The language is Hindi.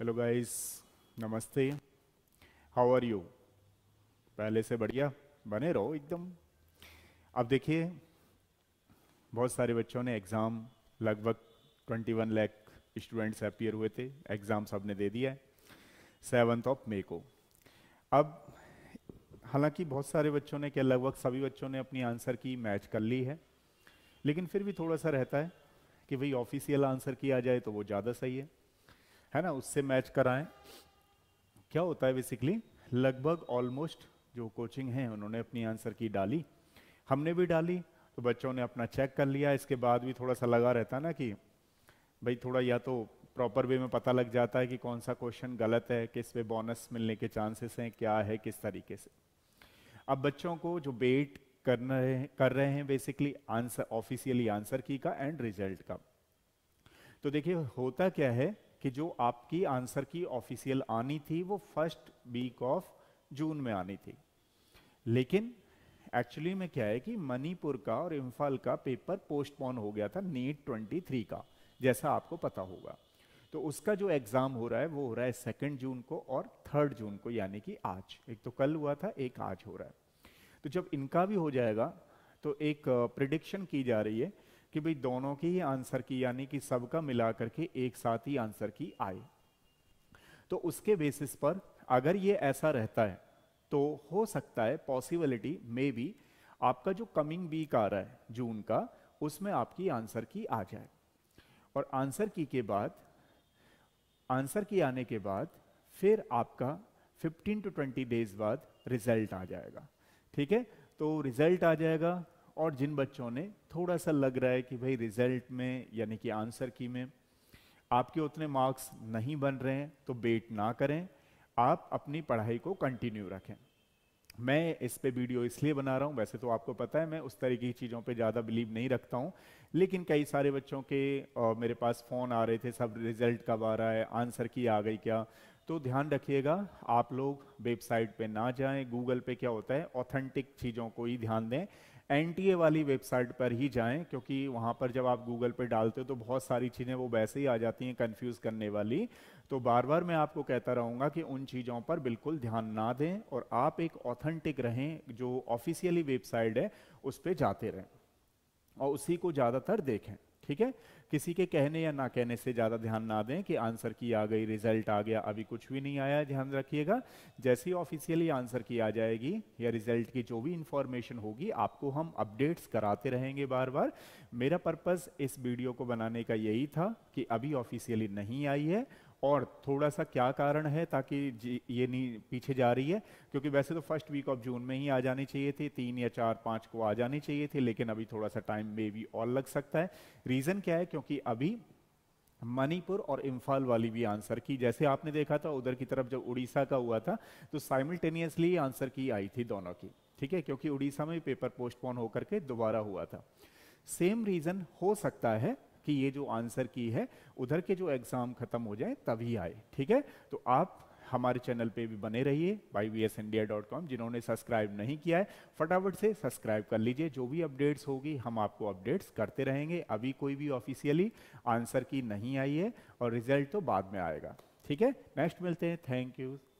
हेलो गाइस नमस्ते हाउ आर यू पहले से बढ़िया बने रहो एकदम अब देखिए बहुत सारे बच्चों ने एग्ज़ाम लगभग 21 लाख स्टूडेंट्स अपियर हुए थे एग्ज़ाम सबने दे दिया है सेवन्थ ऑफ मे को अब हालांकि बहुत सारे बच्चों ने क्या लगभग सभी बच्चों ने अपनी आंसर की मैच कर ली है लेकिन फिर भी थोड़ा सा रहता है कि भाई ऑफिशियल आंसर किया जाए तो वो ज़्यादा सही है है ना उससे मैच कराएं क्या होता है बेसिकली लगभग ऑलमोस्ट जो कोचिंग है उन्होंने अपनी आंसर की डाली हमने भी डाली तो बच्चों ने अपना चेक कर लिया इसके बाद भी थोड़ा सा लगा रहता ना कि भाई थोड़ा या तो प्रॉपर वे में पता लग जाता है कि कौन सा क्वेश्चन गलत है किस पे बोनस मिलने के चांसेस हैं क्या है किस तरीके से अब बच्चों को जो वेट करना है कर रहे हैं बेसिकली आंसर ऑफिशियली आंसर की का एंड रिजल्ट का तो देखिए होता क्या है कि जो आपकी आंसर की ऑफिशियल आनी थी वो फर्स्ट वीक ऑफ जून में आनी थी लेकिन एक्चुअली में क्या है कि मणिपुर का और इम्फाल का पेपर पोस्टपोन हो गया था नीट ट्वेंटी थ्री का जैसा आपको पता होगा तो उसका जो एग्ज़ाम हो रहा है वो हो रहा है सेकेंड जून को और थर्ड जून को यानी कि आज एक तो कल हुआ था एक आज हो रहा है तो जब इनका भी हो जाएगा तो एक प्रिडिक्शन uh, की जा रही है कि भाई दोनों की ही आंसर की यानी कि सबका मिला करके एक साथ ही आंसर की आए तो उसके बेसिस पर अगर ये ऐसा रहता है तो हो सकता है पॉसिबिलिटी मे बी आपका जो कमिंग वीक आ रहा है जून का उसमें आपकी आंसर की आ जाए और आंसर की के बाद आंसर की आने के बाद फिर आपका 15 टू 20 डेज बाद रिजल्ट आ जाएगा ठीक है तो रिजल्ट आ जाएगा और जिन बच्चों ने थोड़ा सा लग रहा है कि भाई रिजल्ट में यानी कि आंसर की में आपके उतने मार्क्स नहीं बन रहे हैं तो वेट ना करें आप अपनी पढ़ाई को कंटिन्यू रखें मैं इस पे वीडियो इसलिए बना रहा हूँ वैसे तो आपको पता है मैं उस तरीके की चीज़ों पे ज़्यादा बिलीव नहीं रखता हूँ लेकिन कई सारे बच्चों के और मेरे पास फ़ोन आ रहे थे सब रिजल्ट कब आ रहा है आंसर की आ गई क्या तो ध्यान रखिएगा आप लोग वेबसाइट पे ना जाएं गूगल पे क्या होता है ऑथेंटिक चीज़ों को ही ध्यान दें एनटीए वाली वेबसाइट पर ही जाएं क्योंकि वहां पर जब आप गूगल पे डालते हो तो बहुत सारी चीज़ें वो वैसे ही आ जाती हैं कंफ्यूज करने वाली तो बार बार मैं आपको कहता रहूंगा कि उन चीज़ों पर बिल्कुल ध्यान ना दें और आप एक ऑथेंटिक रहें जो ऑफिशियली वेबसाइट है उस पर जाते रहें और उसी को ज़्यादातर देखें ठीक है किसी के कहने या ना कहने से ज़्यादा ध्यान ना दें कि आंसर की आ गई रिजल्ट आ गया अभी कुछ भी नहीं आया ध्यान रखिएगा जैसे ही ऑफिशियली आंसर की आ जाएगी या रिजल्ट की जो भी इंफॉर्मेशन होगी आपको हम अपडेट्स कराते रहेंगे बार बार मेरा पर्पज़ इस वीडियो को बनाने का यही था कि अभी ऑफिशियली नहीं आई है और थोड़ा सा क्या कारण है ताकि ये नहीं पीछे जा रही है क्योंकि वैसे तो फर्स्ट वीक ऑफ जून में ही आ जानी चाहिए थी तीन या चार पाँच को आ जानी चाहिए थी लेकिन अभी थोड़ा सा टाइम मे भी और लग सकता है रीज़न क्या है क्योंकि अभी मणिपुर और इम्फाल वाली भी आंसर की जैसे आपने देखा था उधर की तरफ जब उड़ीसा का हुआ था तो साइमल्टेनियसली आंसर की आई थी दोनों की ठीक है क्योंकि उड़ीसा में पेपर पोस्टपोन होकर के दोबारा हुआ था सेम रीजन हो सकता है कि ये जो आंसर की है उधर के जो एग्जाम खत्म हो जाए तभी आए ठीक है तो आप हमारे चैनल पे भी बने रहिए by V S India dot com जिन्होंने सब्सक्राइब नहीं किया है फटाफट से सब्सक्राइब कर लीजिए जो भी अपडेट्स होगी हम आपको अपडेट्स करते रहेंगे अभी कोई भी ऑफिशियली आंसर की नहीं आई है और रिजल्ट तो बाद में आएगा ठीक है नेक्स्ट मिलते हैं थैंक यू